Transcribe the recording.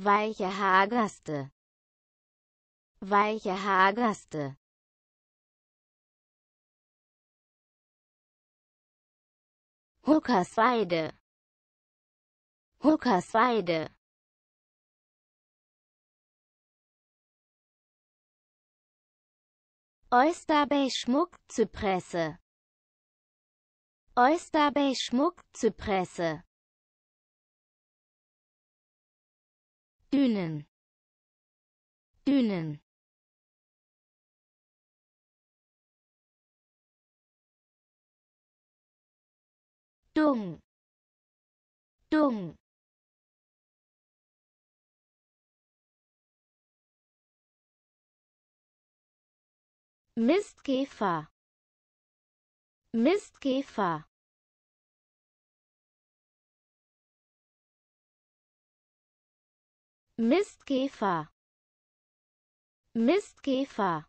Weiche Haargaste. Weiche Haargaste. Huckersweide. Huckersweide. Oysterbay Schmuckzypresse Oysterbay Schmuckzypresse Dünen. Dünen. Dung. Dung. Mistkäfer. Mistkäfer. Mistkäfer Mistkäfer